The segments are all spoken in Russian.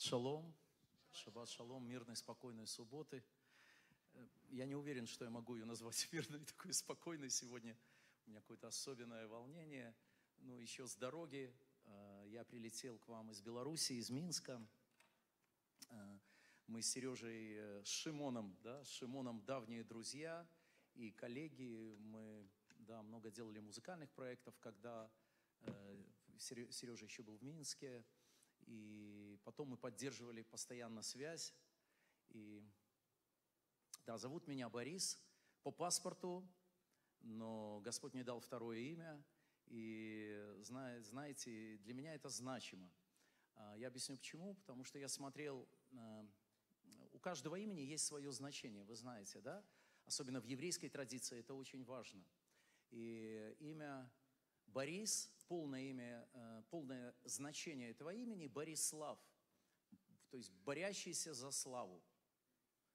шалом. Шаббат шалом, мирной, спокойной субботы. Э, я не уверен, что я могу ее назвать мирной, такой спокойной сегодня. У меня какое-то особенное волнение. Ну, еще с дороги. Э, я прилетел к вам из Беларуси, из Минска. Э, мы с Сережей с Шимоном, да, с Шимоном давние друзья и коллеги. Мы, да, много делали музыкальных проектов, когда Сережа еще был в Минске. И потом мы поддерживали постоянно связь. И да, зовут меня Борис по паспорту, но Господь мне дал второе имя. И знаете, для меня это значимо. А, я объясню почему. Потому что я смотрел, а, у каждого имени есть свое значение, вы знаете, да? Особенно в еврейской традиции это очень важно. И имя Борис, полное имя, э, полное значение этого имени – Борислав, то есть борящийся за славу.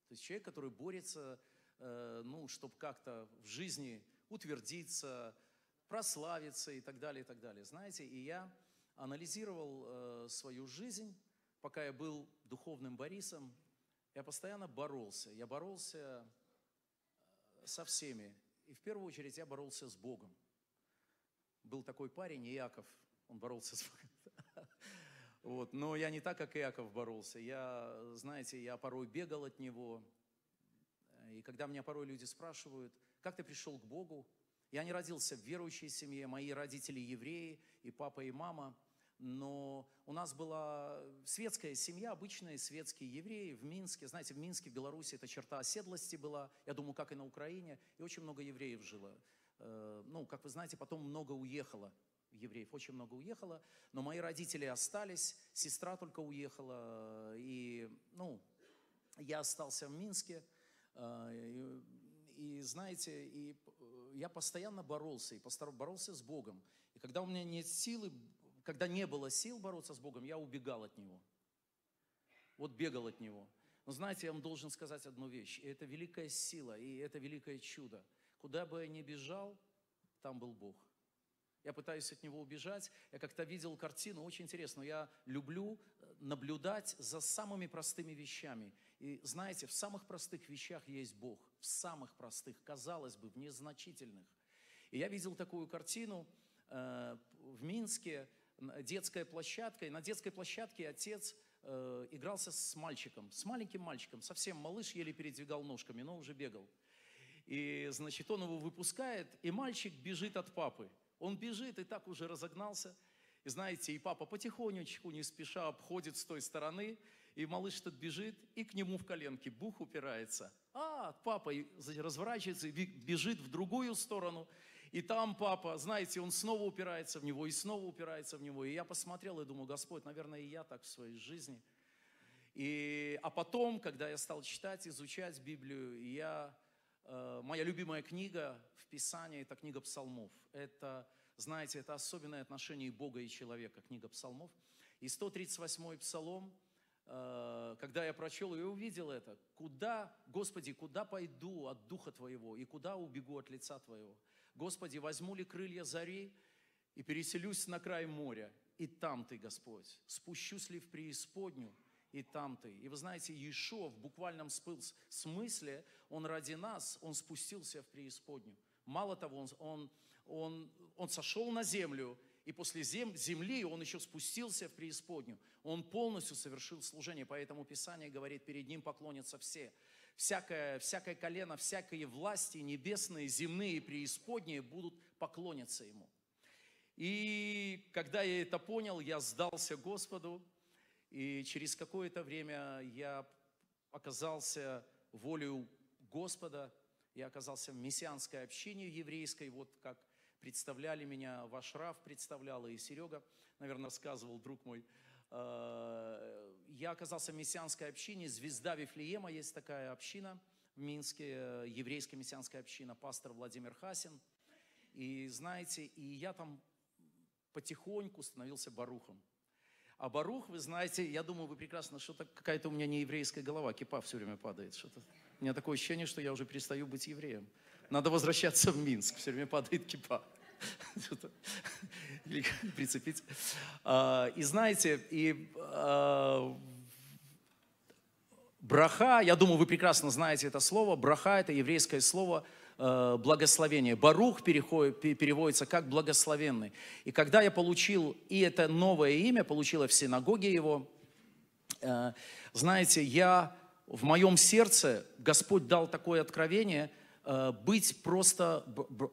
То есть человек, который борется, э, ну, чтобы как-то в жизни утвердиться, прославиться и так далее, и так далее. Знаете, и я анализировал э, свою жизнь, пока я был духовным Борисом, я постоянно боролся. Я боролся со всеми. И в первую очередь я боролся с Богом был такой парень, Иаков, он боролся с... Вот. Но я не так, как Иаков боролся. Я, знаете, я порой бегал от него. И когда меня порой люди спрашивают, как ты пришел к Богу? Я не родился в верующей семье, мои родители евреи, и папа, и мама. Но у нас была светская семья, обычные светские евреи в Минске. Знаете, в Минске, в Беларуси эта черта оседлости была, я думаю, как и на Украине. И очень много евреев жило. Э, ну, как вы знаете, потом много уехало евреев, очень много уехало, но мои родители остались, сестра только уехала, и, ну, я остался в Минске, э, и, и знаете, и э, я постоянно боролся, и боролся с Богом. И когда у меня нет силы, когда не было сил бороться с Богом, я убегал от Него. Вот бегал от Него. Но знаете, я вам должен сказать одну вещь. И это великая сила, и это великое чудо – Куда бы я ни бежал, там был Бог. Я пытаюсь от него убежать. Я как-то видел картину, очень интересную. Я люблю э, наблюдать за самыми простыми вещами. И знаете, в самых простых вещах есть Бог. В самых простых, казалось бы, в незначительных. И я видел такую картину э, в Минске, детская площадка. И на детской площадке отец э, игрался с мальчиком, с маленьким мальчиком. Совсем малыш еле передвигал ножками, но уже бегал. И, значит, он его выпускает, и мальчик бежит от папы. Он бежит и так уже разогнался. И знаете, и папа потихонечку, не спеша, обходит с той стороны, и малыш этот бежит, и к нему в коленки бух упирается. А, папа разворачивается, и бежит в другую сторону, и там папа, знаете, он снова упирается в него, и снова упирается в него. И я посмотрел и думаю, Господь, наверное, и я так в своей жизни. И, а потом, когда я стал читать, изучать Библию, я Э, моя любимая книга в Писании – это книга псалмов. Это, знаете, это особенное отношение Бога и человека, книга псалмов. И 138-й псалом, э, когда я прочел и увидел это, «Куда, Господи, куда пойду от Духа Твоего и куда убегу от лица Твоего? Господи, возьму ли крылья зари и переселюсь на край моря, и там Ты, Господь, спущусь ли в преисподню, и там ты. И вы знаете, Иешуа в буквальном смысле, он ради нас, он спустился в преисподнюю. Мало того, он, он, он, он сошел на землю, и после зем, земли он еще спустился в преисподнюю. Он полностью совершил служение, поэтому Писание говорит, перед ним поклонятся все. Всякое, всякое колено, всякие власти небесные, земные и преисподние будут поклониться ему. И когда я это понял, я сдался Господу, и через какое-то время я оказался волею Господа, я оказался в мессианской общине еврейской, вот как представляли меня, Вашраф представляла и Серега, наверное, рассказывал друг мой. Э, я оказался в мессианской общине, «Звезда Вифлеема» есть такая община в Минске, э, еврейская мессианская община, пастор Владимир Хасин. И знаете, и я там потихоньку становился барухом. А Барух, вы знаете, я думаю, вы прекрасно, что-то какая-то у меня нееврейская голова, кипа все время падает. Что-то. У меня такое ощущение, что я уже перестаю быть евреем. Надо возвращаться в Минск, все время падает кипа. Или прицепить. А, и знаете, и а, браха, я думаю, вы прекрасно знаете это слово, браха – это еврейское слово – Э, благословение. Барух переводится как благословенный. И когда я получил и это новое имя, получила в синагоге его, э, знаете, я в моем сердце, Господь дал такое откровение, э, быть просто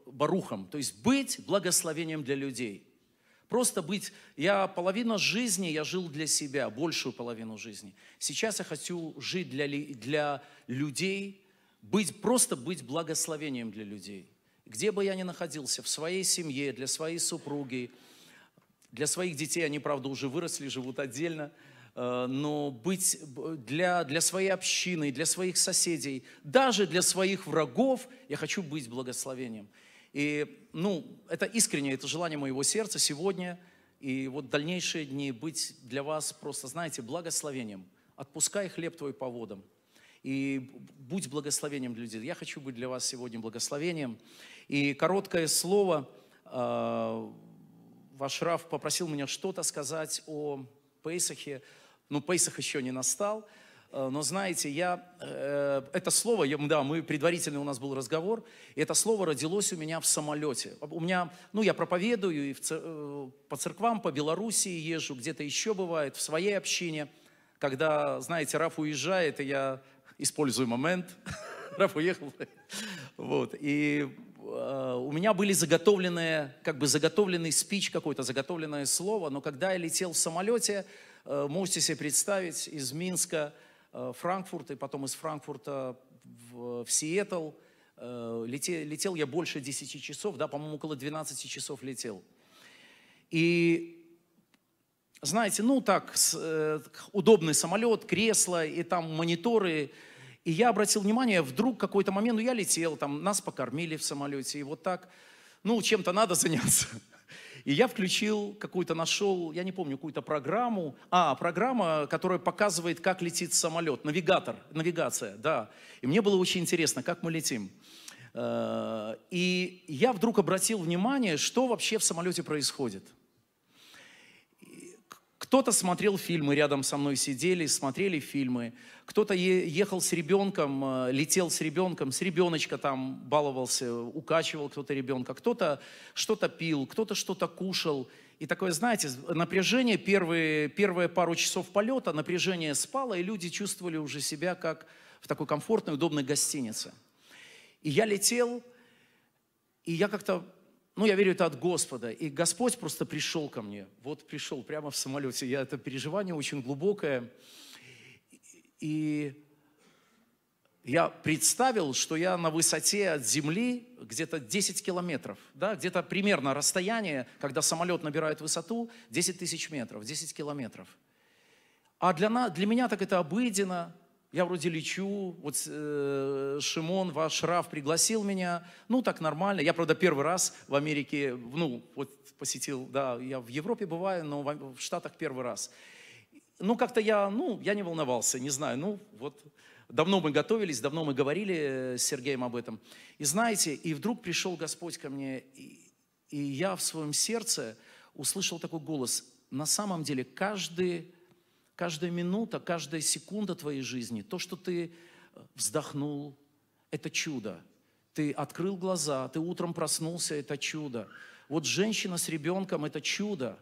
барухом, то есть быть благословением для людей. Просто быть, я половину жизни, я жил для себя, большую половину жизни. Сейчас я хочу жить для, для людей, быть, просто быть благословением для людей. Где бы я ни находился, в своей семье, для своей супруги, для своих детей, они, правда, уже выросли, живут отдельно, э, но быть для, для своей общины, для своих соседей, даже для своих врагов, я хочу быть благословением. И, ну, это искреннее, это желание моего сердца сегодня и вот дальнейшие дни быть для вас просто, знаете, благословением. Отпускай хлеб твой по водам, и будь благословением для людей. Я хочу быть для вас сегодня благословением. И короткое слово. Э, ваш Раф попросил меня что-то сказать о Пейсахе. Ну, Пейсах еще не настал. Э, но знаете, я, э, это слово, я, да, мы предварительно у нас был разговор, и это слово родилось у меня в самолете. У меня, ну, я проповедую и в, по церквам, по Белоруссии езжу, где-то еще бывает, в своей общине. Когда, знаете, Раф уезжает, и я использую момент, Раф уехал. Вот. И э, у меня были заготовленные, как бы заготовленный спич какой-то, заготовленное слово, но когда я летел в самолете, э, можете себе представить, из Минска, в э, Франкфурт, и потом из Франкфурта в, в Сиэтл, летел, летел я больше 10 часов, да, по-моему, около 12 часов летел. И знаете, ну так, удобный самолет, кресло и там мониторы, и я обратил внимание, вдруг какой-то момент, ну я летел, там нас покормили в самолете, и вот так, ну чем-то надо заняться. И я включил какую-то, нашел, я не помню, какую-то программу. А, программа, которая показывает, как летит самолет. Навигатор, навигация, да. И мне было очень интересно, как мы летим. Э, и я вдруг обратил внимание, что вообще в самолете происходит – кто-то смотрел фильмы, рядом со мной сидели, смотрели фильмы. Кто-то ехал с ребенком, э, летел с ребенком, с ребеночка там баловался, укачивал кто-то ребенка. Кто-то что-то пил, кто-то что-то кушал. И такое, знаете, напряжение, первые, первые пару часов полета, напряжение спало, и люди чувствовали уже себя как в такой комфортной, удобной гостинице. И я летел, и я как-то ну, я верю, это от Господа. И Господь просто пришел ко мне. Вот пришел прямо в самолете. Я, это переживание очень глубокое. И я представил, что я на высоте от земли где-то 10 километров, да, где-то примерно расстояние, когда самолет набирает высоту, 10 тысяч метров, 10 километров. А для, на, для меня так это обыденно, я вроде лечу, вот э, Шимон, ваш Раф пригласил меня, ну так нормально, я, правда, первый раз в Америке, ну вот посетил, да, я в Европе бываю, но в, в Штатах первый раз. Ну как-то я, ну я не волновался, не знаю, ну вот давно мы готовились, давно мы говорили с Сергеем об этом. И знаете, и вдруг пришел Господь ко мне, и, и я в своем сердце услышал такой голос, на самом деле каждый каждая минута, каждая секунда твоей жизни, то, что ты вздохнул, это чудо. Ты открыл глаза, ты утром проснулся, это чудо. Вот женщина с ребенком – это чудо.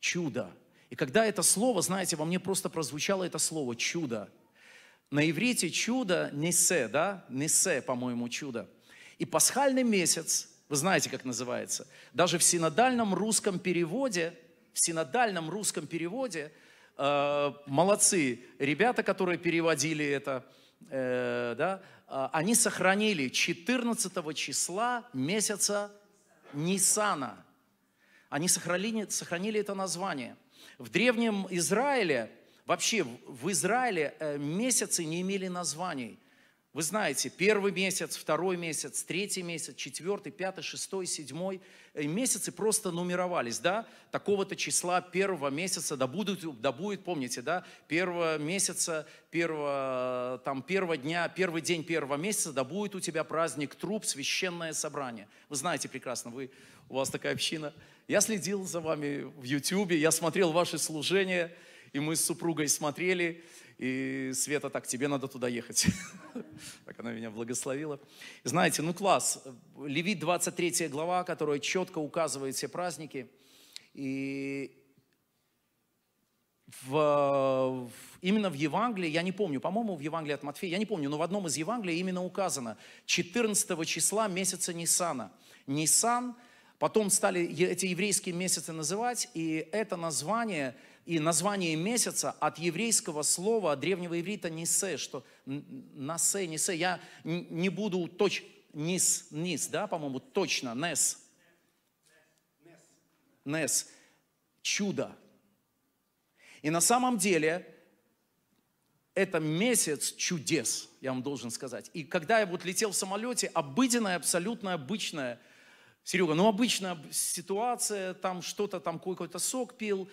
Чудо. И когда это слово, знаете, во мне просто прозвучало это слово «чудо». На иврите чудо – несе, да? Несе, по-моему, чудо. И пасхальный месяц, вы знаете, как называется, даже в синодальном русском переводе, в синодальном русском переводе – Э, молодцы ребята, которые переводили это, э, да, э, они сохранили 14 числа месяца Нисана. Они сохранили, сохранили это название. В древнем Израиле, вообще в Израиле месяцы не имели названий. Вы знаете, первый месяц, второй месяц, третий месяц, четвертый, пятый, шестой, седьмой э, месяцы просто нумеровались, да? Такого-то числа первого месяца, да, будет, да будет, помните, да? Первого месяца, первого, там, первого дня, первый день первого месяца, да будет у тебя праздник труп, священное собрание. Вы знаете прекрасно, вы, у вас такая община. Я следил за вами в Ютьюбе, я смотрел ваши служения, и мы с супругой смотрели, и Света так, тебе надо туда ехать. Так она меня благословила. Знаете, ну класс. Левит 23 глава, которая четко указывает все праздники. И в, именно в Евангелии, я не помню, по-моему, в Евангелии от Матфея, я не помню, но в одном из Евангелий именно указано 14 числа месяца Нисана. Нисан. потом стали эти еврейские месяцы называть, и это название – и название месяца от еврейского слова, от древнего иврита «нисе», что «насе», «нисе». Я не буду точь, нис, нис, да, по-моему, точно, «нес». «Нес». Чудо. И на самом деле это месяц чудес, я вам должен сказать. И когда я вот летел в самолете, обыденное, абсолютно обычное – Серега, ну обычно ситуация, там что-то, там какой-то сок пил,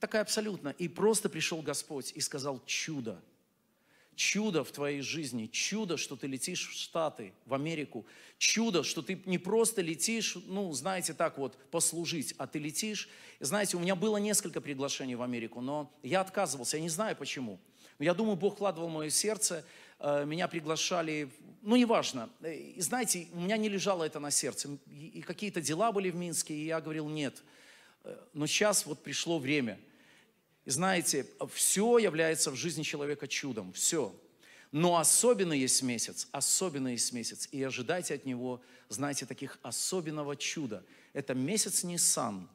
такая абсолютно. И просто пришел Господь и сказал чудо. Чудо в твоей жизни, чудо, что ты летишь в Штаты, в Америку, чудо, что ты не просто летишь, ну, знаете, так вот, послужить, а ты летишь. Знаете, у меня было несколько приглашений в Америку, но я отказывался, я не знаю почему. я думаю, Бог вкладывал в мое сердце, э, меня приглашали ну, неважно. Э, и знаете, у меня не лежало это на сердце. И какие-то дела были в Минске, и я говорил, нет. Э, но сейчас вот пришло время. И знаете, все является в жизни человека чудом, все. Но особенно есть месяц, особенно есть месяц. И ожидайте от него, знаете, таких особенного чуда. Это месяц Ниссан.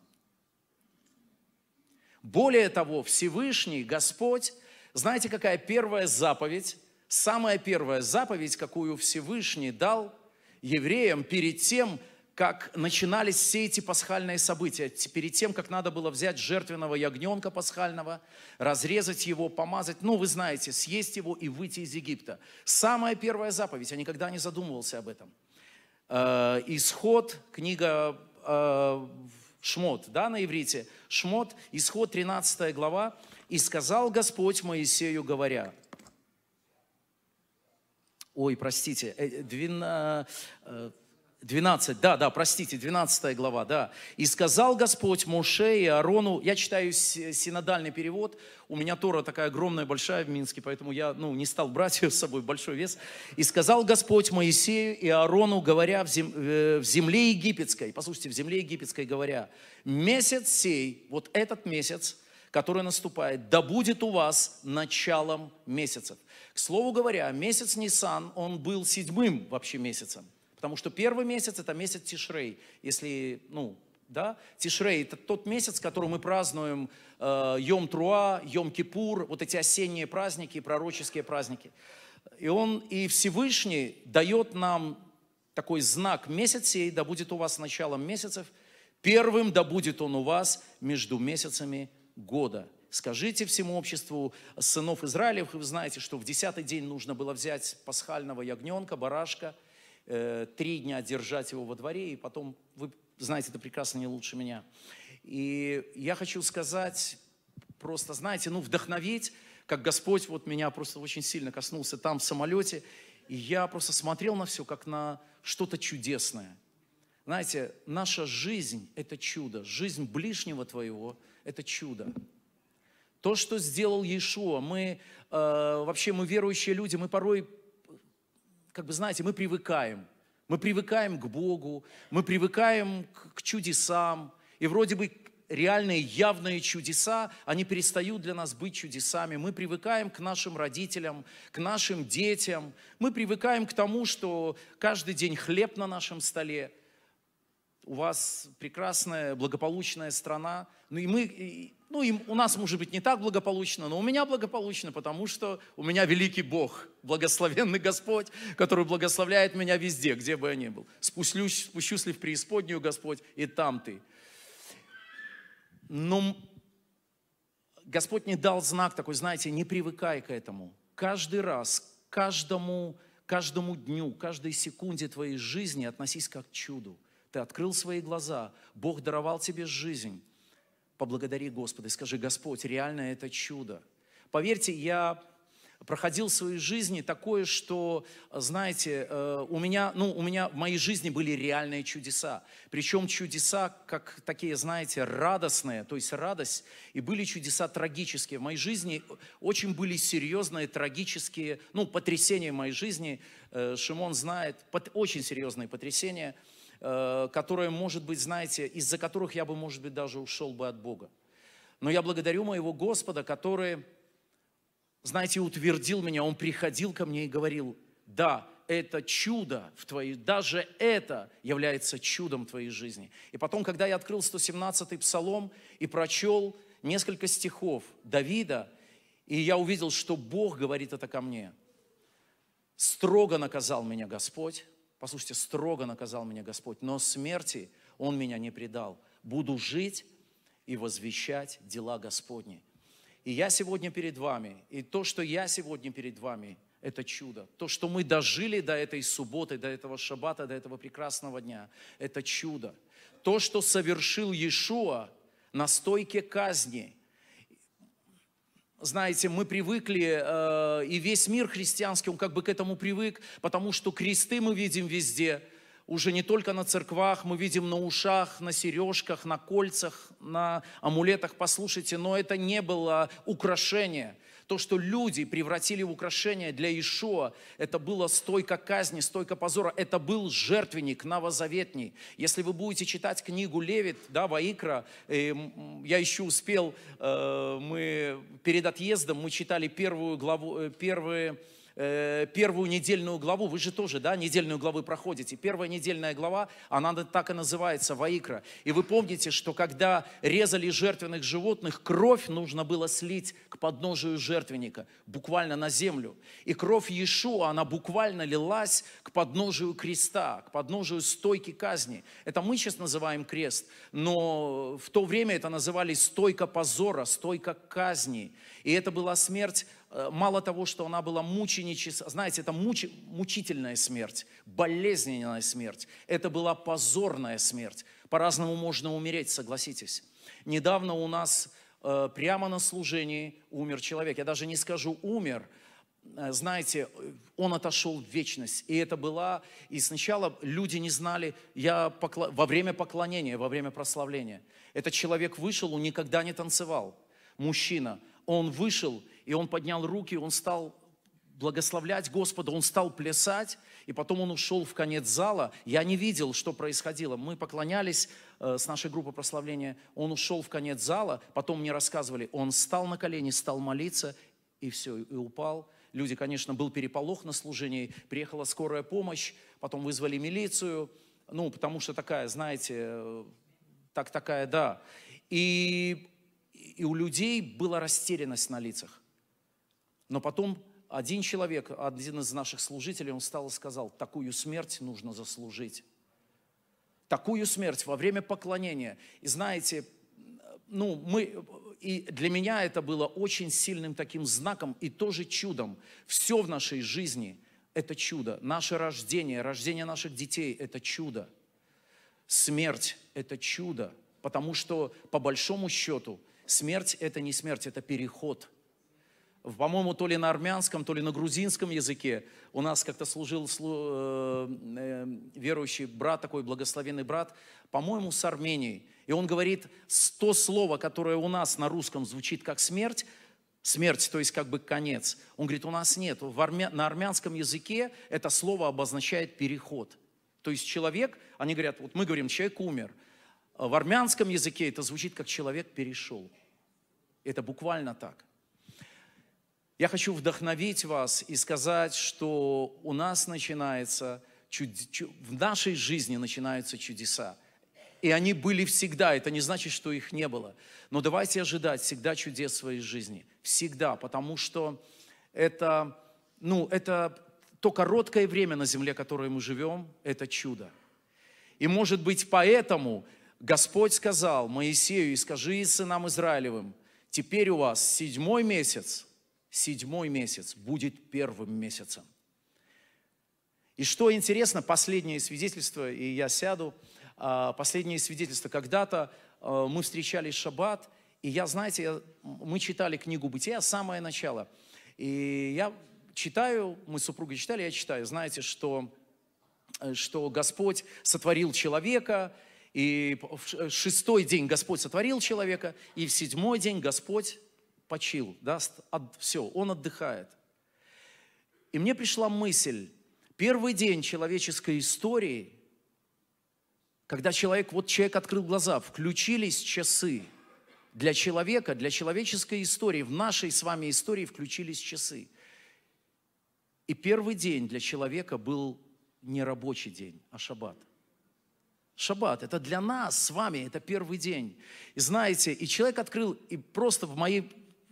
Более того, Всевышний, Господь, знаете, какая первая заповедь – Самая первая заповедь, какую Всевышний дал евреям перед тем, как начинались все эти пасхальные события, перед тем, как надо было взять жертвенного ягненка пасхального, разрезать его, помазать, ну, вы знаете, съесть его и выйти из Египта. Самая первая заповедь, я никогда не задумывался об этом. Э, исход, книга э, Шмот, да, на иврите, Шмот, Исход, 13 глава. «И сказал Господь Моисею, говоря, ой, простите, 12, э, э, э, да, да, простите, 12 глава, да. «И сказал Господь Моше и Арону, Я читаю синодальный перевод, у меня Тора такая огромная, большая в Минске, поэтому я ну, не стал брать ее с собой, большой вес. «И сказал Господь Моисею и Аарону, говоря в, зем, в земле египетской...» Послушайте, в земле египетской говоря, «Месяц сей, вот этот месяц, которое наступает, да будет у вас началом месяцев. К слову говоря, месяц Нисан, он был седьмым вообще месяцем, потому что первый месяц – это месяц Тишрей, если, ну, да? Тишрей – это тот месяц, который мы празднуем э, Йом-Труа, Йом-Кипур, вот эти осенние праздники, пророческие праздники. И он, и Всевышний дает нам такой знак месяц сей, да будет у вас началом месяцев, первым да будет он у вас между месяцами года. Скажите всему обществу сынов Израилев, вы знаете, что в десятый день нужно было взять пасхального ягненка, барашка, э, три дня держать его во дворе, и потом, вы знаете это прекрасно не лучше меня. И я хочу сказать, просто, знаете, ну, вдохновить, как Господь вот меня просто очень сильно коснулся там, в самолете, и я просто смотрел на все, как на что-то чудесное. Знаете, наша жизнь – это чудо. Жизнь ближнего твоего – это чудо. То, что сделал Иешуа, мы э, вообще, мы верующие люди, мы порой, как бы знаете, мы привыкаем. Мы привыкаем к Богу, мы привыкаем к, к чудесам. И вроде бы реальные явные чудеса, они перестают для нас быть чудесами. Мы привыкаем к нашим родителям, к нашим детям. Мы привыкаем к тому, что каждый день хлеб на нашем столе – у вас прекрасная, благополучная страна. Ну и мы, и, ну и у нас может быть не так благополучно, но у меня благополучно, потому что у меня великий Бог, благословенный Господь, который благословляет меня везде, где бы я ни был. Спущусь, спущусь ли в преисподнюю, Господь, и там ты. Но Господь не дал знак такой, знаете, не привыкай к этому. Каждый раз, каждому, каждому дню, каждой секунде твоей жизни относись как к чуду – ты открыл свои глаза, Бог даровал тебе жизнь. Поблагодари Господа и скажи, Господь, реально это чудо. Поверьте, я проходил в своей жизни такое, что, знаете, э, у меня, ну, у меня в моей жизни были реальные чудеса. Причем чудеса, как такие, знаете, радостные, то есть радость. И были чудеса трагические. В моей жизни очень были серьезные, трагические, ну, потрясения в моей жизни. Э, Шимон знает, очень серьезные потрясения – Э, которые, может быть, знаете, из-за которых я бы, может быть, даже ушел бы от Бога. Но я благодарю моего Господа, который, знаете, утвердил меня. Он приходил ко мне и говорил, да, это чудо в твоей, даже это является чудом твоей жизни. И потом, когда я открыл 117-й псалом и прочел несколько стихов Давида, и я увидел, что Бог говорит это ко мне. Строго наказал меня Господь, Послушайте, строго наказал меня Господь, но смерти Он меня не предал. Буду жить и возвещать дела Господни. И я сегодня перед вами, и то, что я сегодня перед вами, это чудо. То, что мы дожили до этой субботы, до этого шаббата, до этого прекрасного дня, это чудо. То, что совершил Иешуа на стойке казни – знаете, мы привыкли, э, и весь мир христианский, он как бы к этому привык, потому что кресты мы видим везде, уже не только на церквах, мы видим на ушах, на сережках, на кольцах, на амулетах, послушайте, но это не было украшение – то, что люди превратили в украшение для Иешуа, это было стойка казни, стойка позора. Это был жертвенник новозаветний. Если вы будете читать книгу Левит, да, Ваикра, э, я еще успел, э, мы перед отъездом мы читали первую главу, э, первые Э, первую недельную главу, вы же тоже, да, недельную главу проходите. Первая недельная глава, она так и называется, Ваикра. И вы помните, что когда резали жертвенных животных, кровь нужно было слить к подножию жертвенника, буквально на землю. И кровь Иешуа, она буквально лилась к подножию креста, к подножию стойки казни. Это мы сейчас называем крест, но в то время это называли стойка позора, стойка казни. И это была смерть Э, мало того, что она была мученическая, знаете, это муч, мучительная смерть, болезненная смерть, это была позорная смерть. По-разному можно умереть, согласитесь. Недавно у нас э, прямо на служении умер человек. Я даже не скажу умер, э, знаете, он отошел в вечность. И это была, и сначала люди не знали, я покло... во время поклонения, во время прославления. Этот человек вышел, он никогда не танцевал. Мужчина, он вышел, и он поднял руки, он стал благословлять Господа, он стал плясать, и потом он ушел в конец зала. Я не видел, что происходило. Мы поклонялись э, с нашей группы прославления. Он ушел в конец зала, потом мне рассказывали, он стал на колени, стал молиться, и все, и упал. Люди, конечно, был переполох на служении, приехала скорая помощь, потом вызвали милицию, ну, потому что такая, знаете, так такая, да. И, и у людей была растерянность на лицах. Но потом один человек, один из наших служителей, он встал и сказал, такую смерть нужно заслужить. Такую смерть во время поклонения. И знаете, ну, мы, и для меня это было очень сильным таким знаком и тоже чудом. Все в нашей жизни – это чудо. Наше рождение, рождение наших детей – это чудо. Смерть – это чудо, потому что, по большому счету, смерть – это не смерть, это переход – по-моему, то ли на армянском, то ли на грузинском языке. У нас как-то служил э, э, верующий брат, такой благословенный брат, по-моему, с Арменией. И он говорит, то слово, которое у нас на русском звучит как смерть, смерть, то есть как бы конец. Он говорит, у нас нет. В армя... На армянском языке это слово обозначает переход. То есть человек, они говорят, вот мы говорим, человек умер. В армянском языке это звучит как человек перешел. Это буквально так. Я хочу вдохновить вас и сказать, что у нас начинается, в нашей жизни начинаются чудеса. И они были всегда, это не значит, что их не было. Но давайте ожидать всегда чудес в своей жизни. Всегда, потому что это, ну, это то короткое время на земле, которое мы живем, это чудо. И может быть поэтому Господь сказал Моисею, и скажи сынам Израилевым, теперь у вас седьмой месяц – седьмой месяц будет первым месяцем. И что интересно, последнее свидетельство, и я сяду, а, последнее свидетельство, когда-то а, мы встречались в шаббат, и я, знаете, мы читали книгу «Бытия» самое начало. И я читаю, мы с супругой читали, я читаю, знаете, что, э, что Господь сотворил человека, и в шестой день Господь сотворил человека, и в седьмой день Господь почил, да, от, все, он отдыхает. И мне пришла мысль, первый день человеческой истории, когда человек, вот человек открыл глаза, включились часы. Для человека, для человеческой истории, в нашей с вами истории включились часы. И первый день для человека был не рабочий день, а шаббат. Шаббат – это для нас с вами, это первый день. И знаете, и человек открыл, и просто в моей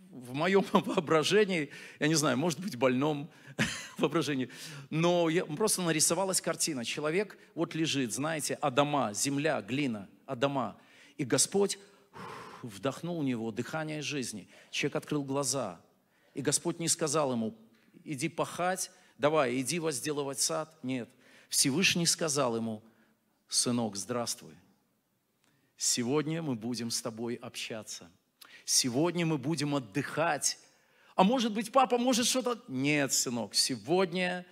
в моем воображении, я не знаю, может быть, больном воображении, но я, просто нарисовалась картина. Человек вот лежит, знаете, Адама, земля, глина, Адама. И Господь вдохнул в него дыхание жизни. Человек открыл глаза. И Господь не сказал ему, иди пахать, давай, иди возделывать сад. Нет. Всевышний сказал ему, сынок, здравствуй. Сегодня мы будем с тобой общаться – Сегодня мы будем отдыхать. А может быть, папа может что-то... Нет, сынок, сегодня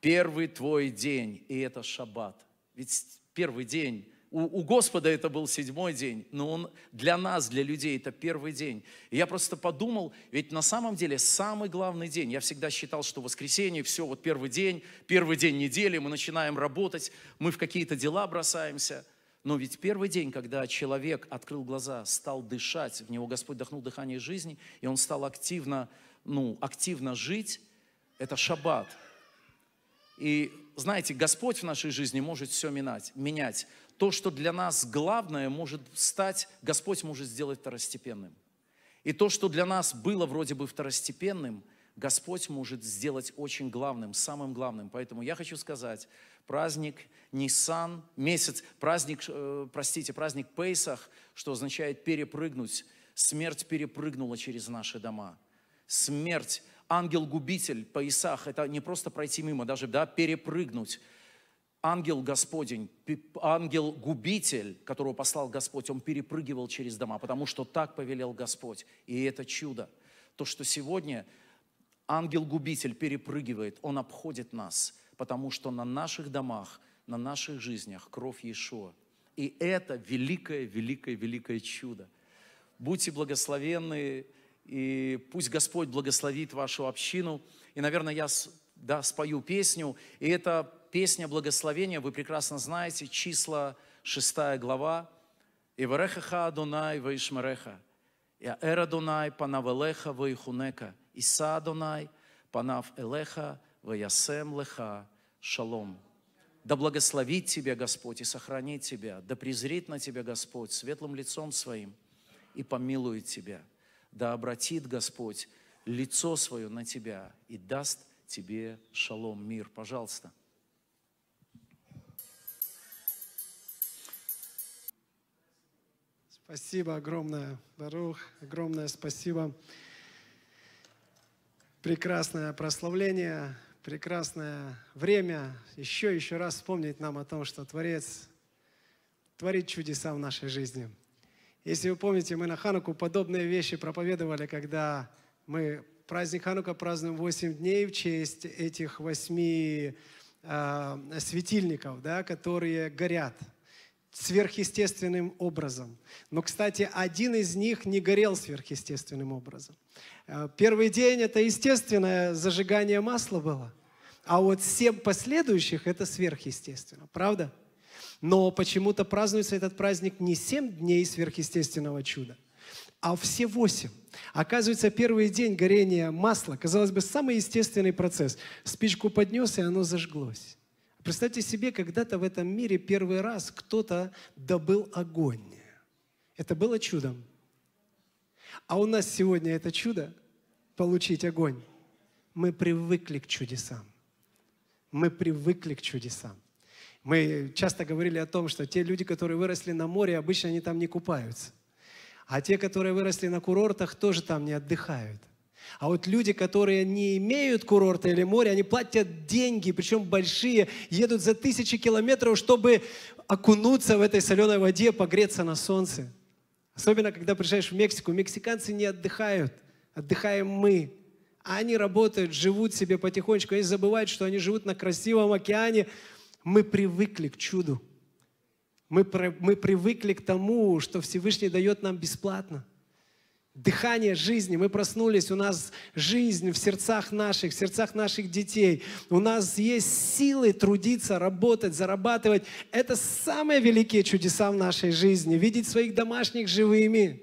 первый твой день, и это шаббат. Ведь первый день у, у Господа это был седьмой день, но он для нас, для людей, это первый день. И я просто подумал, ведь на самом деле самый главный день. Я всегда считал, что воскресенье, все, вот первый день, первый день недели, мы начинаем работать, мы в какие-то дела бросаемся – но ведь первый день, когда человек открыл глаза, стал дышать, в него Господь вдохнул дыхание жизни, и он стал активно, ну, активно жить, это шаббат. И знаете, Господь в нашей жизни может все менять, менять. То, что для нас главное, может стать, Господь может сделать второстепенным. И то, что для нас было вроде бы второстепенным, Господь может сделать очень главным, самым главным. Поэтому я хочу сказать, праздник Ниссан, месяц, праздник, э, простите, праздник Пейсах, что означает перепрыгнуть. Смерть перепрыгнула через наши дома. Смерть, ангел-губитель Пейсах, это не просто пройти мимо, даже да, перепрыгнуть. Ангел Господень, ангел-губитель, которого послал Господь, он перепрыгивал через дома, потому что так повелел Господь. И это чудо. То, что сегодня ангел-губитель перепрыгивает, он обходит нас – потому что на наших домах, на наших жизнях кровь Иешуа. И это великое, великое, великое чудо. Будьте благословенны, и пусть Господь благословит вашу общину. И, наверное, я да, спою песню, и это песня благословения, вы прекрасно знаете, числа 6 глава. Иварехаха Адонай ваишмереха, я Дунай панавелеха ваихунека, Иса Дунай панав элеха Ваясем леха шалом. Да благословит тебя Господь и сохранит тебя, да презрит на тебя Господь светлым лицом своим и помилует тебя, да обратит Господь лицо свое на тебя и даст тебе шалом, мир. Пожалуйста. Спасибо огромное, Барух, огромное спасибо. Прекрасное прославление, прекрасное время еще еще раз вспомнить нам о том, что Творец творит чудеса в нашей жизни. Если вы помните, мы на Хануку подобные вещи проповедовали, когда мы праздник Ханука празднуем 8 дней в честь этих восьми э, светильников, да, которые горят – сверхъестественным образом. Но, кстати, один из них не горел сверхъестественным образом. Э, первый день это естественное зажигание масла было, а вот семь последующих это сверхъестественно, правда? Но почему-то празднуется этот праздник не семь дней сверхъестественного чуда, а все восемь. Оказывается, первый день горения масла, казалось бы, самый естественный процесс. Спичку поднес, и оно зажглось. Представьте себе, когда-то в этом мире первый раз кто-то добыл огонь. Это было чудом. А у нас сегодня это чудо – получить огонь. Мы привыкли к чудесам. Мы привыкли к чудесам. Мы часто говорили о том, что те люди, которые выросли на море, обычно они там не купаются. А те, которые выросли на курортах, тоже там не отдыхают – а вот люди, которые не имеют курорта или моря, они платят деньги, причем большие, едут за тысячи километров, чтобы окунуться в этой соленой воде, погреться на солнце. Особенно, когда приезжаешь в Мексику. Мексиканцы не отдыхают. Отдыхаем мы. А они работают, живут себе потихонечку. Они забывают, что они живут на красивом океане. Мы привыкли к чуду. Мы, мы привыкли к тому, что Всевышний дает нам бесплатно дыхание жизни. Мы проснулись, у нас жизнь в сердцах наших, в сердцах наших детей. У нас есть силы трудиться, работать, зарабатывать. Это самые великие чудеса в нашей жизни. Видеть своих домашних живыми.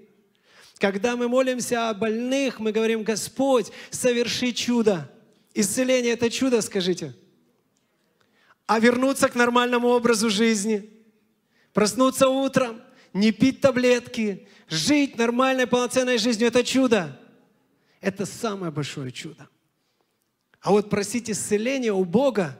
Когда мы молимся о больных, мы говорим, Господь, соверши чудо. Исцеление – это чудо, скажите. А вернуться к нормальному образу жизни. Проснуться утром, не пить таблетки, жить нормальной полноценной жизнью – это чудо. Это самое большое чудо. А вот просить исцеления у Бога,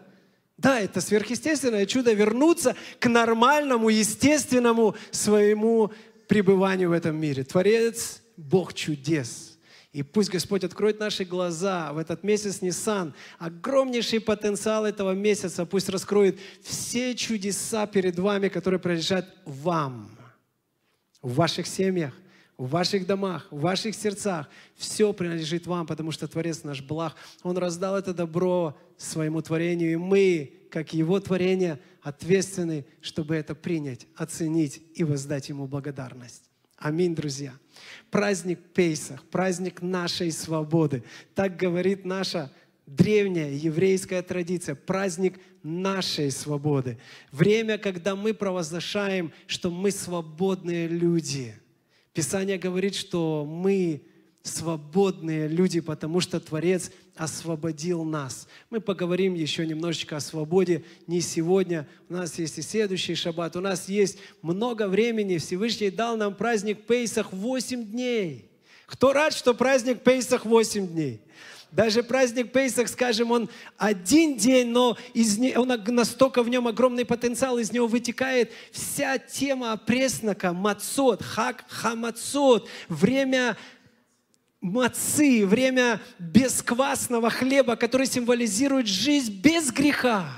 да, это сверхъестественное чудо вернуться к нормальному, естественному своему пребыванию в этом мире. Творец – Бог чудес – и пусть Господь откроет наши глаза в этот месяц Ниссан. Огромнейший потенциал этого месяца пусть раскроет все чудеса перед вами, которые принадлежат вам в ваших семьях, в ваших домах, в ваших сердцах. Все принадлежит вам, потому что Творец наш благ. Он раздал это добро своему творению, и мы, как Его творение, ответственны, чтобы это принять, оценить и воздать Ему благодарность. Аминь, друзья. Праздник Пейсах, праздник нашей свободы. Так говорит наша древняя еврейская традиция. Праздник нашей свободы. Время, когда мы провозглашаем, что мы свободные люди. Писание говорит, что мы свободные люди, потому что Творец освободил нас. Мы поговорим еще немножечко о свободе не сегодня. У нас есть и следующий шаббат. У нас есть много времени. Всевышний дал нам праздник Пейсах 8 дней. Кто рад, что праздник Пейсах 8 дней? Даже праздник Пейсах, скажем, он один день, но из не... он настолько в нем огромный потенциал, из него вытекает вся тема преснока, мацот, хак, хамацот, время мацы, время бесквасного хлеба, который символизирует жизнь без греха,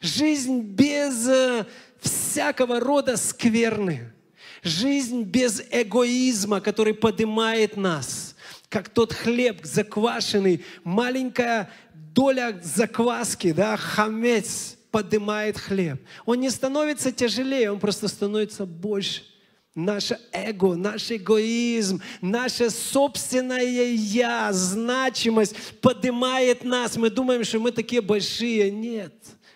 жизнь без э, всякого рода скверны, жизнь без эгоизма, который поднимает нас – как тот хлеб заквашенный, маленькая доля закваски, да, хамец поднимает хлеб. Он не становится тяжелее, он просто становится больше. Наше эго, наш эгоизм, наше собственное я, значимость поднимает нас. Мы думаем, что мы такие большие. Нет.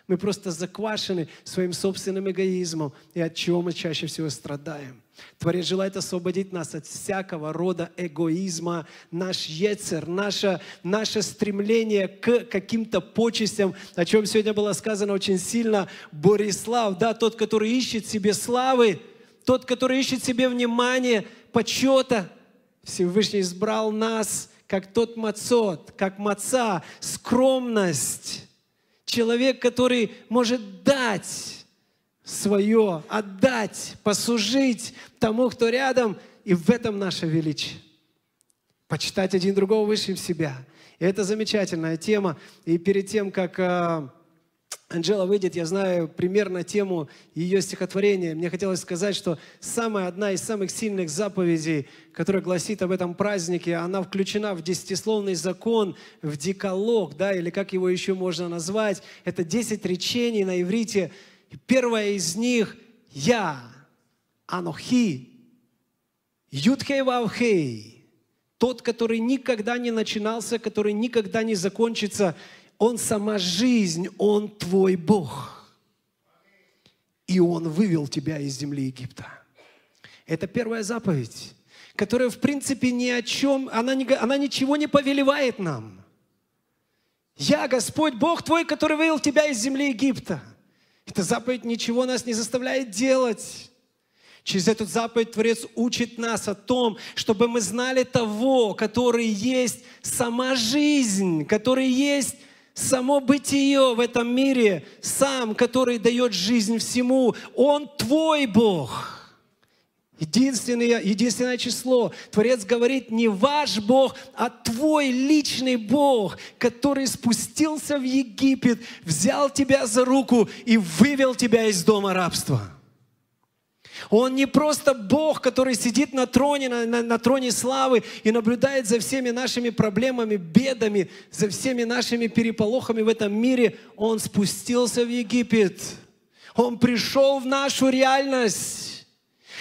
Мы просто заквашены своим собственным эгоизмом и от чего мы чаще всего страдаем. Творец желает освободить нас от всякого рода эгоизма, наш ецер, наше, наше стремление к каким-то почестям, о чем сегодня было сказано очень сильно, Борислав, да, тот, который ищет себе славы, тот, который ищет себе внимания, почета. Всевышний избрал нас, как тот мацот, как маца, скромность, человек, который может дать, свое, отдать, послужить тому, кто рядом, и в этом наше величие. Почитать один другого выше себя. И это замечательная тема. И перед тем, как а, Анжела выйдет, я знаю примерно тему ее стихотворения. Мне хотелось сказать, что самая одна из самых сильных заповедей, которая гласит об этом празднике, она включена в десятисловный закон, в декалог да, или как его еще можно назвать. Это десять речений на иврите – и первое из них – я, Анохи, Юдхей Вавхей, тот, который никогда не начинался, который никогда не закончится, он сама жизнь, он твой Бог. И он вывел тебя из земли Египта. Это первая заповедь, которая, в принципе, ни о чем, она, не, она ничего не повелевает нам. Я, Господь, Бог твой, который вывел тебя из земли Египта. Эта заповедь ничего нас не заставляет делать. Через эту заповедь Творец учит нас о том, чтобы мы знали того, который есть сама жизнь, который есть само бытие в этом мире, сам, который дает жизнь всему. Он твой Бог. Единственное, единственное число. Творец говорит, не ваш Бог, а твой личный Бог, который спустился в Египет, взял тебя за руку и вывел тебя из дома рабства. Он не просто Бог, который сидит на троне, на, на, на троне славы и наблюдает за всеми нашими проблемами, бедами, за всеми нашими переполохами в этом мире. Он спустился в Египет. Он пришел в нашу реальность.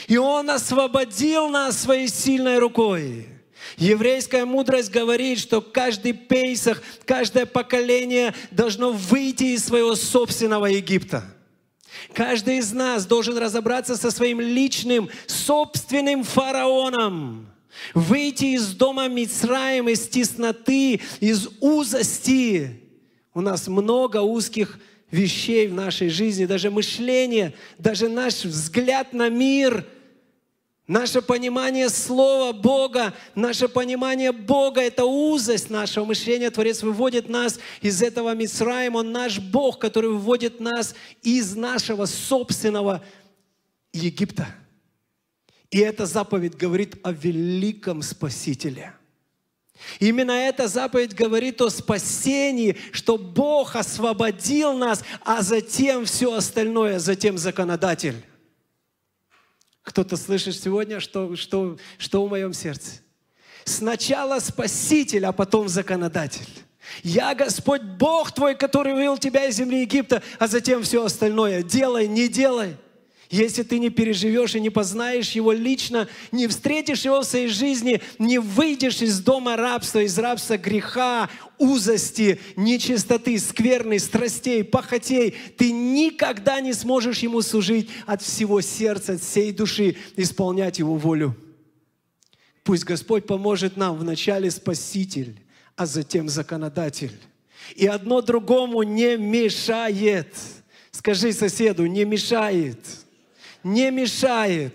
И Он освободил нас своей сильной рукой. Еврейская мудрость говорит, что каждый пейсах, каждое поколение должно выйти из своего собственного Египта. Каждый из нас должен разобраться со своим личным, собственным фараоном. Выйти из дома Мицраем, из тесноты, из узости. У нас много узких вещей в нашей жизни, даже мышление, даже наш взгляд на мир, наше понимание Слова Бога, наше понимание Бога – это узость нашего мышления. Творец выводит нас из этого Мицраем, Он наш Бог, который выводит нас из нашего собственного Египта. И эта заповедь говорит о великом Спасителе – Именно эта заповедь говорит о спасении, что Бог освободил нас, а затем все остальное, затем законодатель. Кто-то слышит сегодня, что, что, что в моем сердце? Сначала спаситель, а потом законодатель. Я Господь Бог твой, который вывел тебя из земли Египта, а затем все остальное. Делай, не делай – если ты не переживешь и не познаешь его лично, не встретишь его в своей жизни, не выйдешь из дома рабства, из рабства греха, узости, нечистоты, скверной страстей, похотей, ты никогда не сможешь ему служить от всего сердца, от всей души, исполнять его волю. Пусть Господь поможет нам вначале Спаситель, а затем Законодатель. И одно другому не мешает. Скажи соседу, не мешает не мешает.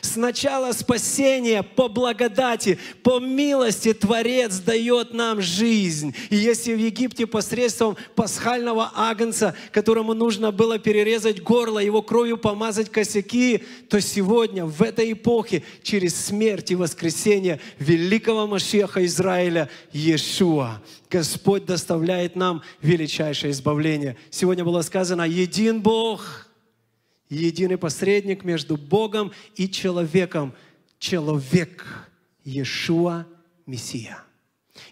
Сначала спасение по благодати, по милости Творец дает нам жизнь. И если в Египте посредством пасхального агнца, которому нужно было перерезать горло, его кровью помазать косяки, то сегодня, в этой эпохе, через смерть и воскресение великого Машеха Израиля Иешуа, Господь доставляет нам величайшее избавление. Сегодня было сказано «Един Бог» единый посредник между Богом и человеком, человек Иешуа Мессия –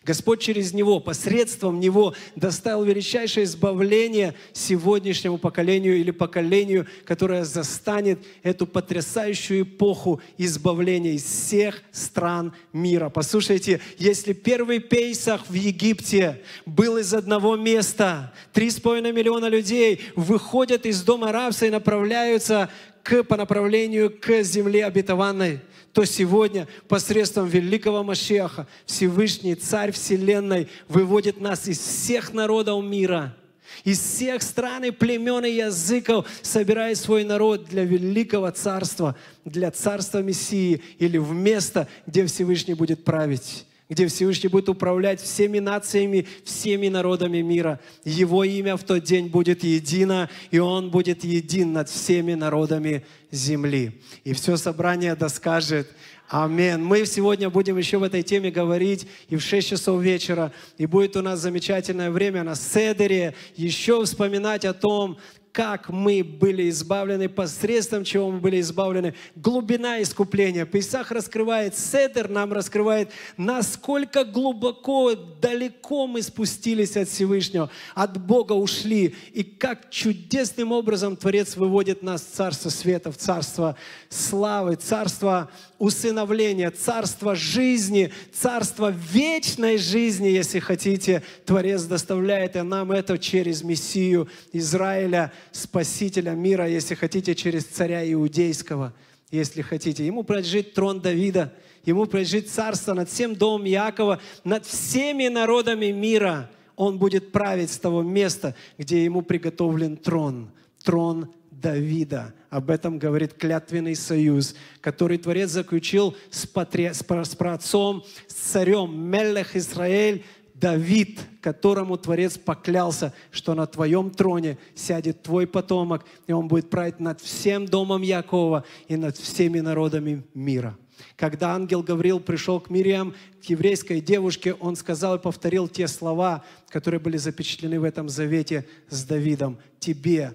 Господь через него, посредством него доставил величайшее избавление сегодняшнему поколению или поколению, которое застанет эту потрясающую эпоху избавления из всех стран мира. Послушайте, если первый Пейсах в Египте был из одного места, 3,5 миллиона людей выходят из дома рабства и направляются к, по направлению к земле обетованной – то сегодня посредством великого Машеха Всевышний Царь Вселенной выводит нас из всех народов мира, из всех стран и племен и языков, собирая свой народ для великого царства, для царства Мессии или в место, где Всевышний будет править где Всевышний будет управлять всеми нациями, всеми народами мира. Его имя в тот день будет едино, и Он будет един над всеми народами земли. И все собрание доскажет Амин. Мы сегодня будем еще в этой теме говорить и в 6 часов вечера. И будет у нас замечательное время на Седере еще вспоминать о том, как мы были избавлены, посредством чего мы были избавлены, глубина искупления. Писах раскрывает, Седер нам раскрывает, насколько глубоко, далеко мы спустились от Всевышнего, от Бога ушли, и как чудесным образом Творец выводит нас в Царство Света, в Царство Славы, Царство усыновления, Царство жизни, Царство вечной жизни, если хотите. Творец доставляет и нам это через Мессию Израиля – Спасителя мира, если хотите, через царя Иудейского, если хотите. Ему прожить трон Давида, ему прожить царство над всем домом Якова, над всеми народами мира. Он будет править с того места, где ему приготовлен трон, трон Давида. Об этом говорит клятвенный союз, который Творец заключил с, патри... с, праотцом, с царем Мелех Израиль, Давид, которому Творец поклялся, что на твоем троне сядет твой потомок, и он будет править над всем домом Якова и над всеми народами мира. Когда ангел Гавриил пришел к Мириам, к еврейской девушке, он сказал и повторил те слова, которые были запечатлены в этом завете с Давидом. «Тебе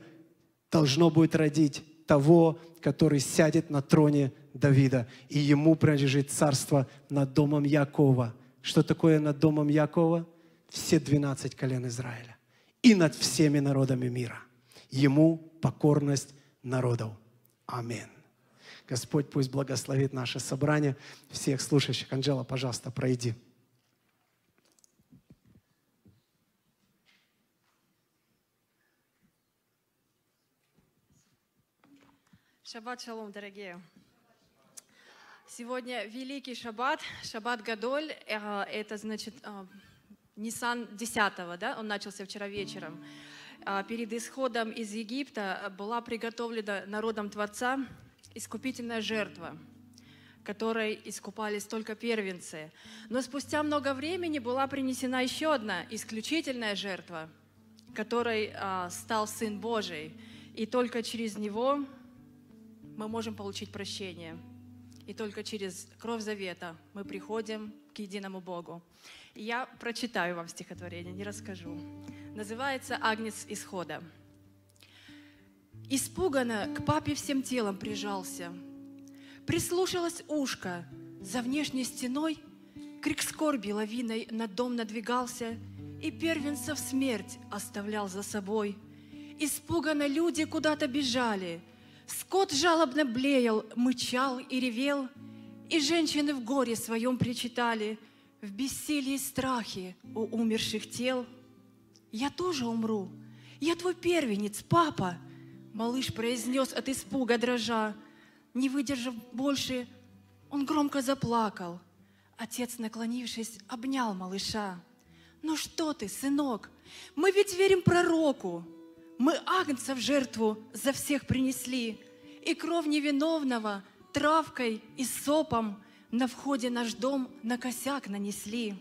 должно будет родить того, который сядет на троне Давида, и ему принадлежит царство над домом Якова» что такое над домом Якова все двенадцать колен Израиля и над всеми народами мира. Ему покорность народов. Аминь. Господь пусть благословит наше собрание. Всех слушающих. Анжела, пожалуйста, пройди. Шаббат шалом, дорогие. Сегодня Великий Шаббат, Шаббат Гадоль, э, это значит э, Ниссан 10, да, он начался вчера вечером. А, перед исходом из Египта была приготовлена народом Творца искупительная жертва, которой искупались только первенцы. Но спустя много времени была принесена еще одна исключительная жертва, которой а, стал Сын Божий. И только через него мы можем получить прощение – и только через кровь завета мы приходим к единому Богу. И я прочитаю вам стихотворение, не расскажу. Называется «Агнец исхода». Испуганно к папе всем телом прижался. Прислушалась ушко. За внешней стеной крик скорби лавиной на дом надвигался и первенцев смерть оставлял за собой. Испуганно люди куда-то бежали — Скот жалобно блеял, мычал и ревел, и женщины в горе своем причитали, в бессилии и страхе у умерших тел. «Я тоже умру, я твой первенец, папа!» Малыш произнес от испуга дрожа. Не выдержав больше, он громко заплакал. Отец, наклонившись, обнял малыша. «Ну что ты, сынок, мы ведь верим пророку!» мы агнца в жертву за всех принесли, и кровь невиновного травкой и сопом на входе наш дом на косяк нанесли.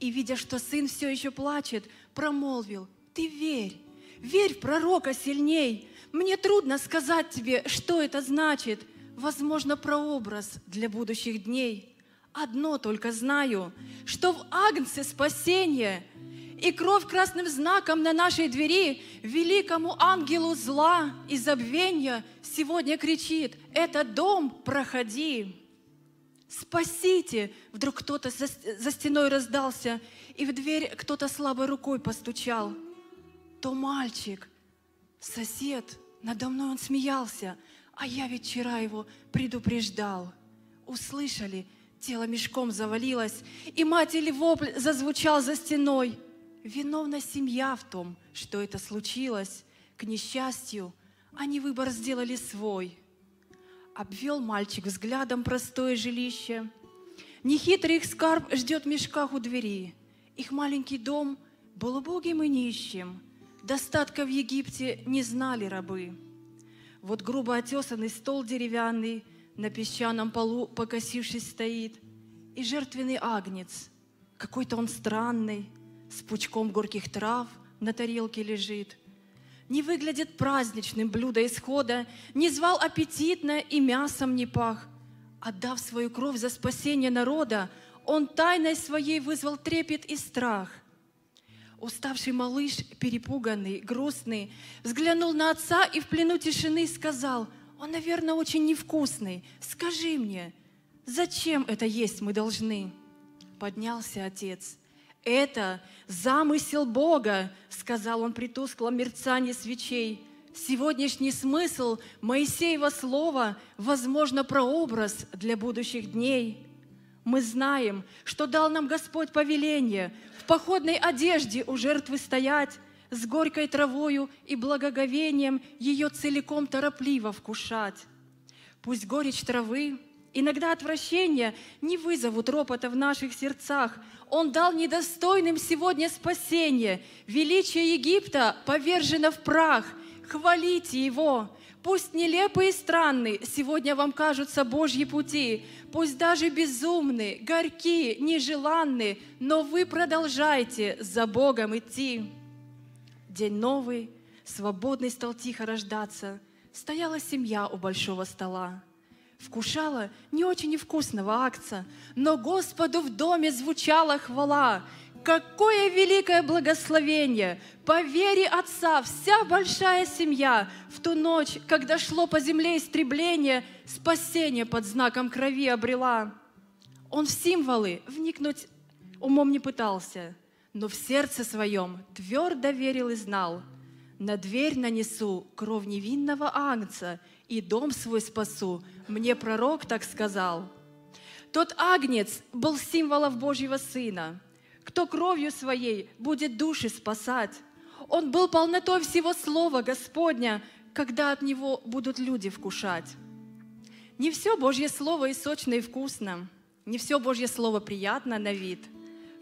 И, видя, что сын все еще плачет, промолвил, «Ты верь, верь в пророка сильней. Мне трудно сказать тебе, что это значит. Возможно, прообраз для будущих дней. Одно только знаю, что в Агнце спасение — и кровь красным знаком на нашей двери великому ангелу зла и забвения сегодня кричит «Это дом, проходи!» «Спасите!» Вдруг кто-то за, стеной раздался, и в дверь кто-то слабой рукой постучал. То мальчик, сосед, надо мной он смеялся, а я ведь вчера его предупреждал. Услышали, тело мешком завалилось, и мать вопль зазвучал за стеной – Виновна семья в том, что это случилось. К несчастью, они выбор сделали свой. Обвел мальчик взглядом простое жилище. Нехитрый их скарб ждет в мешках у двери. Их маленький дом был убогим и нищим. Достатка в Египте не знали рабы. Вот грубо отесанный стол деревянный на песчаном полу покосившись стоит. И жертвенный агнец, какой-то он странный, с пучком горьких трав на тарелке лежит. Не выглядит праздничным блюдо исхода, не звал аппетитно и мясом не пах. Отдав свою кровь за спасение народа, он тайной своей вызвал трепет и страх. Уставший малыш, перепуганный, грустный, взглянул на отца и в плену тишины сказал, «Он, наверное, очень невкусный. Скажи мне, зачем это есть мы должны?» Поднялся отец – это замысел Бога, сказал он при тусклом мерцании свечей. Сегодняшний смысл Моисеева слова, возможно, прообраз для будущих дней. Мы знаем, что дал нам Господь повеление в походной одежде у жертвы стоять, с горькой травою и благоговением ее целиком торопливо вкушать. Пусть горечь травы, иногда отвращение не вызовут ропота в наших сердцах, он дал недостойным сегодня спасение. Величие Египта повержено в прах. Хвалите Его. Пусть нелепые, и странны сегодня вам кажутся Божьи пути, пусть даже безумны, горьки, нежеланны, но вы продолжайте за Богом идти. День новый, свободный стал тихо рождаться. Стояла семья у большого стола вкушала не очень вкусного акца, но Господу в доме звучала хвала. Какое великое благословение! По вере Отца вся большая семья в ту ночь, когда шло по земле истребление, спасение под знаком крови обрела. Он в символы вникнуть умом не пытался, но в сердце своем твердо верил и знал. На дверь нанесу кровь невинного ангца и дом свой спасу, мне пророк так сказал. Тот агнец был символом Божьего Сына, кто кровью своей будет души спасать. Он был полнотой всего Слова Господня, когда от него будут люди вкушать. Не все Божье Слово и сочно, и вкусно, не все Божье Слово приятно на вид.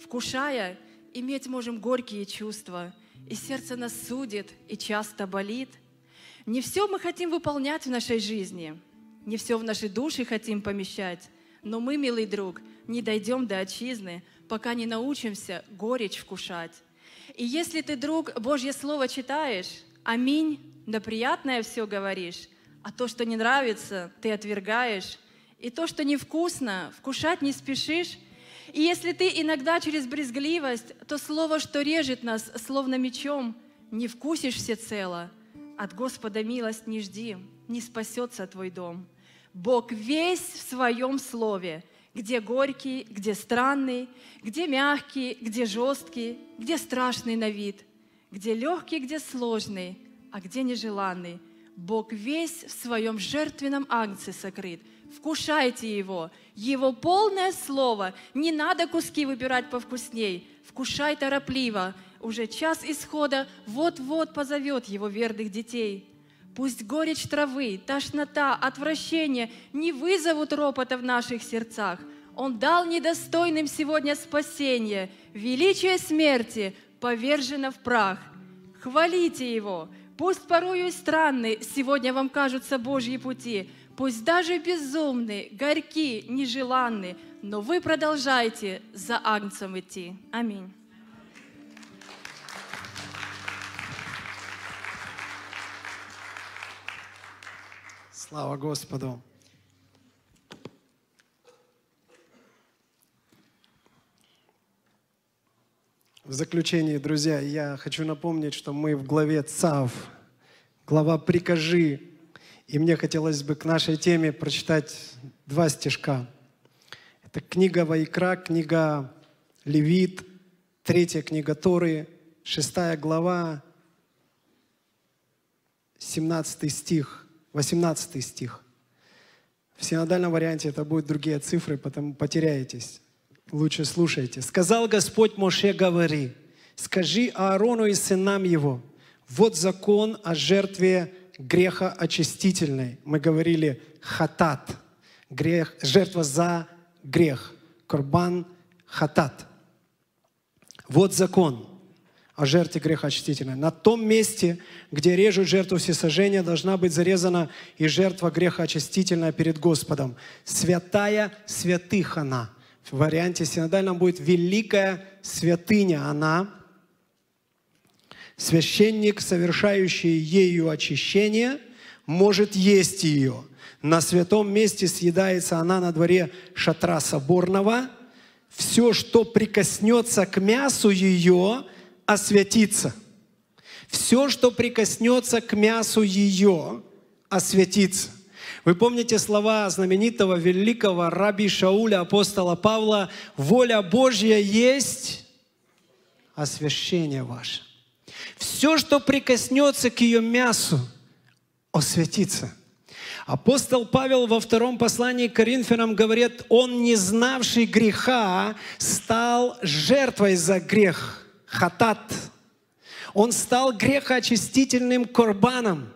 Вкушая, иметь можем горькие чувства, и сердце нас судит, и часто болит. Не все мы хотим выполнять в нашей жизни – не все в наши души хотим помещать. Но мы, милый друг, не дойдем до отчизны, пока не научимся горечь вкушать. И если ты, друг, Божье Слово читаешь, аминь, да приятное все говоришь, а то, что не нравится, ты отвергаешь, и то, что невкусно, вкушать не спешишь, и если ты иногда через брезгливость, то слово, что режет нас, словно мечом, не вкусишь всецело, от Господа милость не жди, не спасется твой дом. Бог весь в своем слове, где горький, где странный, где мягкий, где жесткий, где страшный на вид, где легкий, где сложный, а где нежеланный. Бог весь в своем жертвенном акции сокрыт. Вкушайте его, его полное слово. Не надо куски выбирать повкусней. Вкушай торопливо. Уже час исхода вот-вот позовет его верных детей. Пусть горечь травы, тошнота, отвращение не вызовут ропота в наших сердцах. Он дал недостойным сегодня спасение. Величие смерти повержено в прах. Хвалите Его. Пусть порою и странны сегодня вам кажутся Божьи пути. Пусть даже безумны, горьки, нежеланны, но вы продолжайте за Агнцем идти. Аминь. Слава Господу! В заключении, друзья, я хочу напомнить, что мы в главе ЦАВ, глава «Прикажи», и мне хотелось бы к нашей теме прочитать два стишка. Это книга Вайкра, книга Левит, третья книга Торы, шестая глава, 17 стих – 18 стих. В синодальном варианте это будут другие цифры, потому потеряетесь. Лучше слушайте. «Сказал Господь Моше, говори, скажи Аарону и сынам его, вот закон о жертве греха очистительной». Мы говорили «хатат», грех, жертва за грех, «корбан хатат». Вот закон – о жертве грехоочистительной. На том месте, где режут жертву всесожжения, должна быть зарезана и жертва грехоочистительная перед Господом. Святая святых она. В варианте синодальном будет великая святыня она. Священник, совершающий ею очищение, может есть ее. На святом месте съедается она на дворе шатра соборного – все, что прикоснется к мясу ее, освятится. Все, что прикоснется к мясу ее, освятится. Вы помните слова знаменитого великого раби Шауля, апостола Павла, «Воля Божья есть освящение ваше». Все, что прикоснется к ее мясу, освятится. Апостол Павел во втором послании к Коринфянам говорит, он, не знавший греха, стал жертвой за грех – хатат. Он стал грехоочистительным корбаном,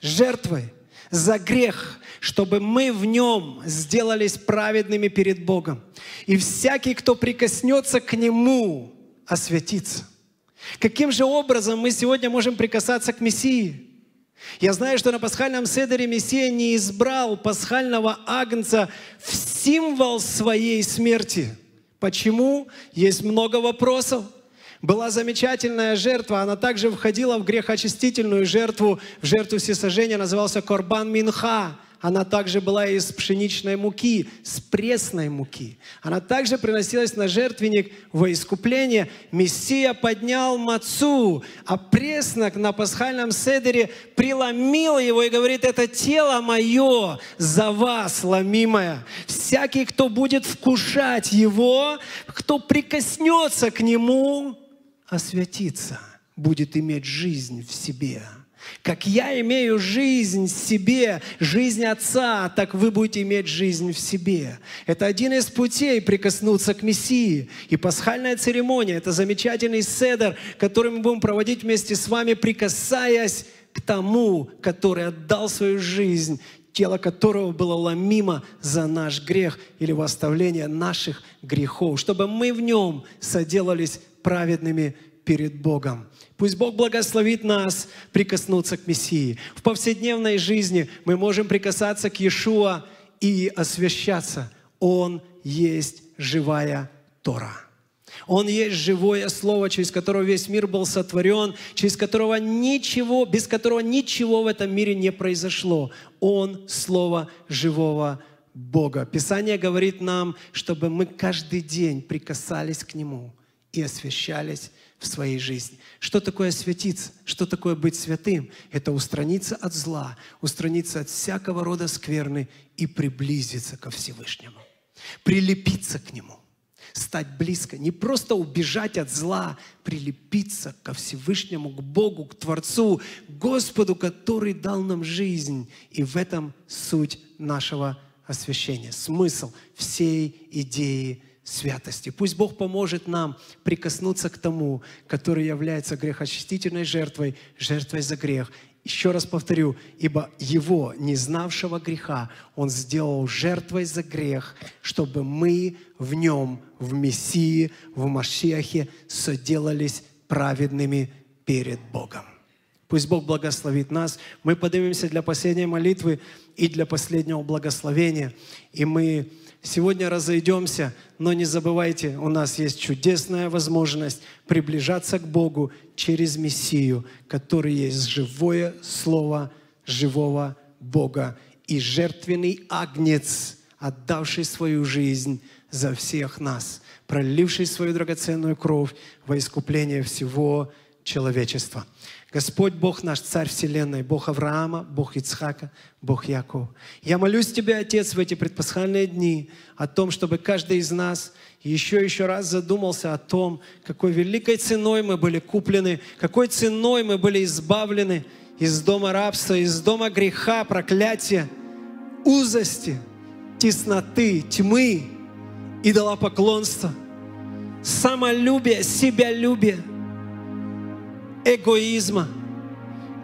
жертвой за грех, чтобы мы в нем сделались праведными перед Богом. И всякий, кто прикоснется к нему, осветится. Каким же образом мы сегодня можем прикасаться к Мессии? Я знаю, что на пасхальном седере Мессия не избрал пасхального агнца в символ своей смерти. Почему? Есть много вопросов была замечательная жертва, она также входила в грехочистительную жертву, в жертву всесожжения, назывался Корбан Минха. Она также была из пшеничной муки, с пресной муки. Она также приносилась на жертвенник во искупление. Мессия поднял мацу, а преснок на пасхальном седере преломил его и говорит, это тело мое за вас ломимое. Всякий, кто будет вкушать его, кто прикоснется к нему, освятиться будет иметь жизнь в себе. Как я имею жизнь в себе, жизнь Отца, так вы будете иметь жизнь в себе. Это один из путей прикоснуться к Мессии. И пасхальная церемония – это замечательный седер, который мы будем проводить вместе с вами, прикасаясь к тому, который отдал свою жизнь, тело которого было ломимо за наш грех или восставление наших грехов, чтобы мы в нем соделались праведными перед Богом. Пусть Бог благословит нас прикоснуться к Мессии. В повседневной жизни мы можем прикасаться к Иешуа и освящаться. Он есть живая Тора. Он есть живое Слово, через которое весь мир был сотворен, через которого ничего, без которого ничего в этом мире не произошло. Он Слово живого Бога. Писание говорит нам, чтобы мы каждый день прикасались к Нему – и освящались в своей жизни. Что такое святиться? Что такое быть святым? Это устраниться от зла, устраниться от всякого рода скверны и приблизиться ко Всевышнему, прилепиться к Нему, стать близко, не просто убежать от зла, прилепиться ко Всевышнему, к Богу, к Творцу, к Господу, который дал нам жизнь. И в этом суть нашего освящения, смысл всей идеи святости. Пусть Бог поможет нам прикоснуться к тому, который является грехочистительной жертвой, жертвой за грех. Еще раз повторю, ибо Его, не знавшего греха, Он сделал жертвой за грех, чтобы мы в Нем, в Мессии, в Машиахе соделались праведными перед Богом. Пусть Бог благословит нас. Мы поднимемся для последней молитвы и для последнего благословения. И мы Сегодня разойдемся, но не забывайте, у нас есть чудесная возможность приближаться к Богу через Мессию, который есть живое слово живого Бога и жертвенный агнец, отдавший свою жизнь за всех нас, проливший свою драгоценную кровь во искупление всего человечества. Господь Бог наш, Царь Вселенной, Бог Авраама, Бог Ицхака, Бог Якова. Я молюсь Тебе, Отец, в эти предпасхальные дни о том, чтобы каждый из нас еще еще раз задумался о том, какой великой ценой мы были куплены, какой ценой мы были избавлены из дома рабства, из дома греха, проклятия, узости, тесноты, тьмы, идолопоклонства, самолюбия, себялюбия – эгоизма.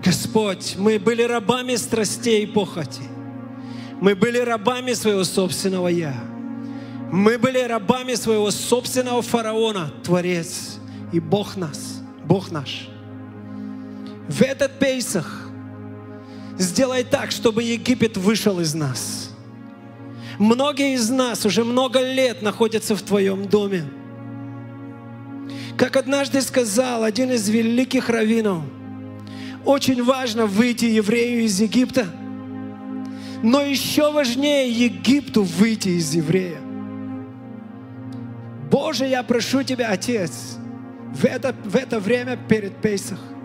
Господь, мы были рабами страстей и похоти. Мы были рабами своего собственного «я». Мы были рабами своего собственного фараона, Творец и Бог нас, Бог наш. В этот Пейсах сделай так, чтобы Египет вышел из нас. Многие из нас уже много лет находятся в Твоем доме – как однажды сказал один из великих раввинов, очень важно выйти еврею из Египта, но еще важнее Египту выйти из еврея. Боже, я прошу Тебя, Отец, в это, в это время перед Пейсах –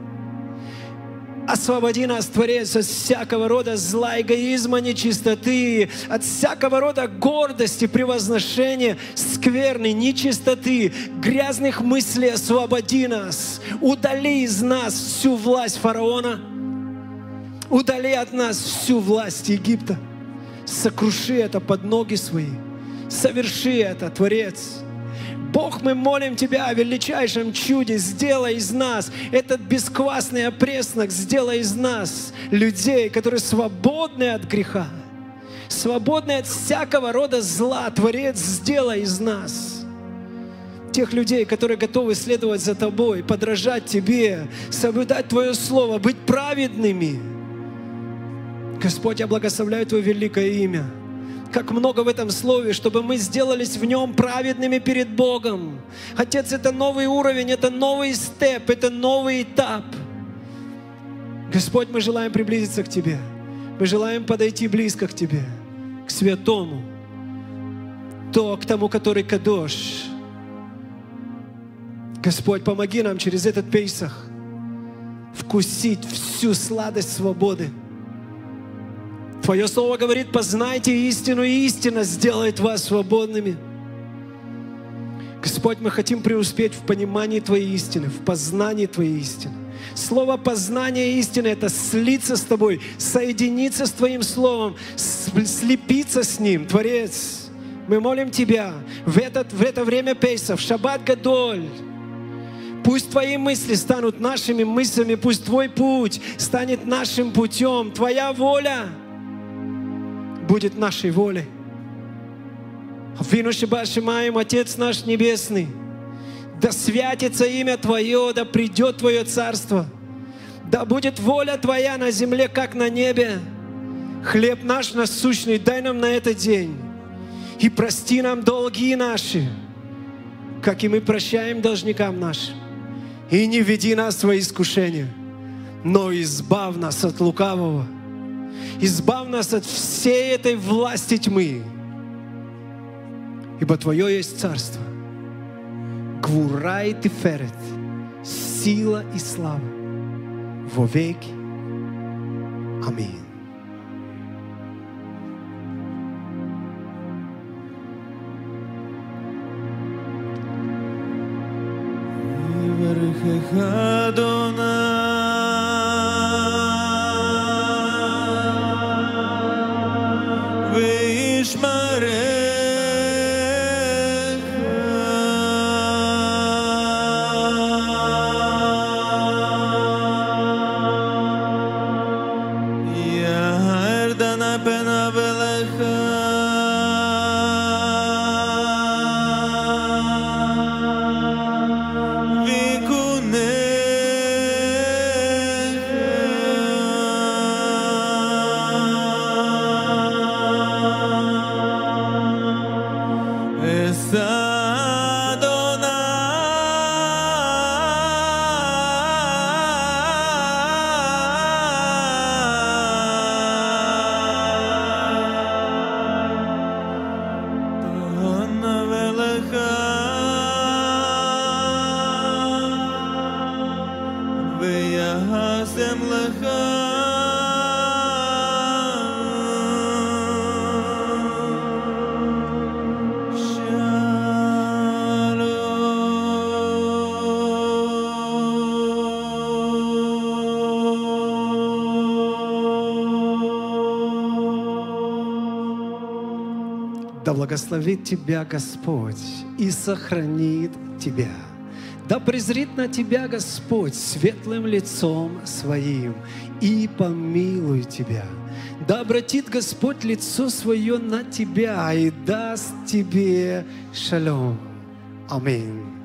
Освободи нас, Творец, от всякого рода зла, эгоизма, нечистоты, от всякого рода гордости, превозношения, скверной нечистоты, грязных мыслей. Освободи нас. Удали из нас всю власть фараона. Удали от нас всю власть Египта. Сокруши это под ноги свои. Соверши это, Творец. Бог, мы молим Тебя о величайшем чуде. Сделай из нас этот бесквасный опреснок. Сделай из нас людей, которые свободны от греха, свободны от всякого рода зла. Творец, сделай из нас тех людей, которые готовы следовать за Тобой, подражать Тебе, соблюдать Твое Слово, быть праведными. Господь, я благословляю Твое великое имя – как много в этом слове, чтобы мы сделались в нем праведными перед Богом. Отец, это новый уровень, это новый степ, это новый этап. Господь, мы желаем приблизиться к Тебе. Мы желаем подойти близко к Тебе, к святому, то, к тому, который кадош. Господь, помоги нам через этот Пейсах вкусить всю сладость свободы – Твое слово говорит, познайте истину, и истина сделает вас свободными. Господь, мы хотим преуспеть в понимании Твоей истины, в познании Твоей истины. Слово познание истины – это слиться с Тобой, соединиться с Твоим Словом, слепиться с Ним, Творец. Мы молим Тебя в, этот, в это время пейсов, в Шаббат Гадоль, Пусть Твои мысли станут нашими мыслями, пусть Твой путь станет нашим путем, Твоя воля – будет нашей волей. Вину Шибашимаем, Отец наш Небесный, да святится имя Твое, да придет Твое Царство, да будет воля Твоя на земле, как на небе. Хлеб наш насущный дай нам на этот день, и прости нам долги наши, как и мы прощаем должникам нашим. И не веди нас в свои искушения, но избав нас от лукавого – Избавь нас от всей этой власти тьмы. Ибо Твое есть царство. Гвурай ты ферет. Сила и слава. Во веки. Аминь. Adonai düşmere благословит тебя Господь и сохранит тебя. Да презрит на тебя Господь светлым лицом своим и помилует тебя. Да обратит Господь лицо свое на тебя и даст тебе шалом. Аминь.